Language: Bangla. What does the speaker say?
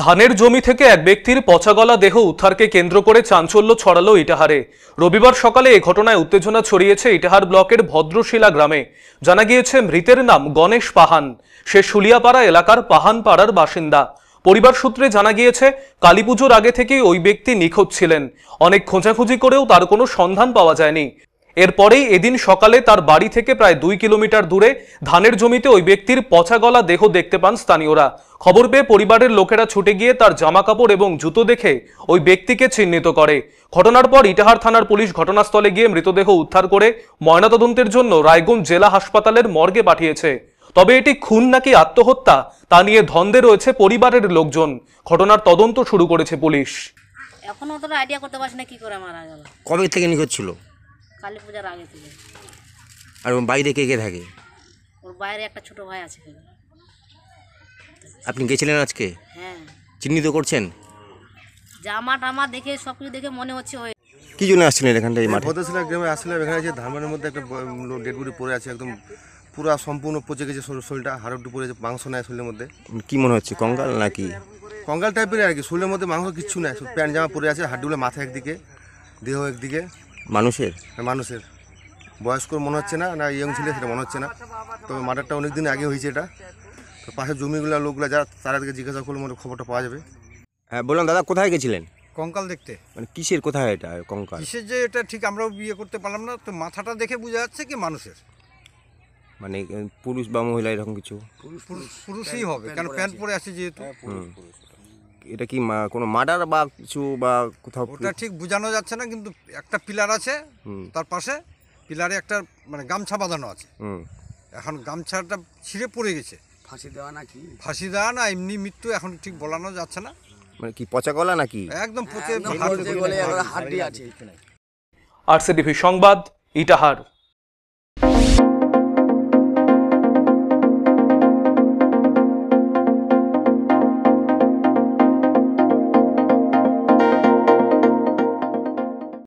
ধানের জমি থেকে এক ব্যক্তির পচাগলা দেহ উদ্ধারকে কেন্দ্র করে চাঞ্চল্য ছড়ালো ইটাহারে রবিবার সকালে এ ঘটনায় উত্তেজনা ছড়িয়েছে ইটাহার ব্লকের ভদ্রশিলা গ্রামে জানা গিয়েছে মৃতের নাম গণেশ পাহান সে শুলিয়াপাড়া এলাকার পাহানপাড়ার বাসিন্দা পরিবার সূত্রে জানা গিয়েছে কালীপুজোর আগে থেকেই ওই ব্যক্তি নিখোঁজ ছিলেন অনেক খোঁজাখুঁজি করেও তার কোনো সন্ধান পাওয়া যায়নি এরপরেই এদিন সকালে তার বাড়ি থেকে প্রায় দুই কিলোমিটার দূরে ধানের জমিতে ওই ব্যক্তির পচাগলা দেহ দেখতে পান স্থানীয়রা খবর পেয়ে পরিবারের লোকেরা ছুটে গিয়ে তার জামা কাপড় এবং জুতো দেখে ওই ব্যক্তিকে চিহ্নিত করে ঘটনার পর ইটাহার থানার পুলিশ ঘটনাস্থলে গিয়ে মৃতদেহ উদ্ধার করে ময়নাতদন্তের জন্য রায়গঞ্জ জেলা হাসপাতালের মর্গে পাঠিয়েছে তবে এটি খুন নাকি আত্মহত্যা তা নিয়ে ধন্দে রয়েছে পরিবারের লোকজন ঘটনার তদন্ত শুরু করেছে পুলিশ এখনো আইডিয়া করতে পারছি না কি করে মারা গেল কবে থেকে নিখোঁজ ছিল কালী পূজার আগে থেকে আর বাইরে কে কে থাকে ওর বাইরে একটা ছোট ভাই আছে আপনি গেছিলেন আজকে হ্যাঁ চিহ্নিত করছেন জামা টামা দেখে সব কিছু দেখে মনে হচ্ছে ওই কি জন্য আসছিলেন এখানটায় মাঠে পদ্মশিলা গ্রামে আসছিলাম এখানে যে ধানের মধ্যে একটা ডেড বডি পড়ে আছে একদম পুরা সম্পূর্ণ পচে গেছে শরীরটা হাড়ুডু পড়ে গেছে মাংস নেয় শরীরের মধ্যে কি মনে হচ্ছে কঙ্গাল নাকি কঙ্গাল টাইপের আর কি শরীরের মধ্যে মাংস কিছু নাই প্যান্ট জামা পরে আছে হাড্ডিগুলো মাথা একদিকে দেহ একদিকে মানুষের হ্যাঁ, মানুষের বয়স্ক মনে হচ্ছে না না ইয়ং ছেলে সেটা মনে হচ্ছে না তবে মার্ডারটা অনেক দিন আগে হয়েছে এটা তো পাশের জমিগুলো লোকগুলো যারা তাদেরকে জিজ্ঞাসা করলে মনে খবরটা পাওয়া যাবে হ্যাঁ বললাম দাদা কোথায় গেছিলেন কঙ্কাল দেখতে মানে কিসের কোথায় এটা কঙ্কাল কিসের যে এটা ঠিক আমরাও বিয়ে করতে পারলাম না তো মাথাটা দেখে বোঝা যাচ্ছে কি মানুষের মানে পুরুষ বা মহিলা এরকম কিছু পুরুষই হবে কেন প্যান্ট পরে আছে যেহেতু হ্যাঁ, এটা কি কোনো মার্ডার বা কিছু বা কোথাও ওটা ঠিক বোঝানো যাচ্ছে না কিন্তু একটা পিলার আছে তার পাশে পিলারে একটা মানে গামছা বাঁধানো আছে এখন গামছাটা ছিঁড়ে পড়ে গেছে ফাঁসি দেওয়া নাকি ফাঁসি দেওয়া না এমনি মৃত্যু এখন ঠিক বলানো যাচ্ছে না মানে কি পচা গলা নাকি একদম পচে হাড্ডি আছে আর সংবাদ ইটাহার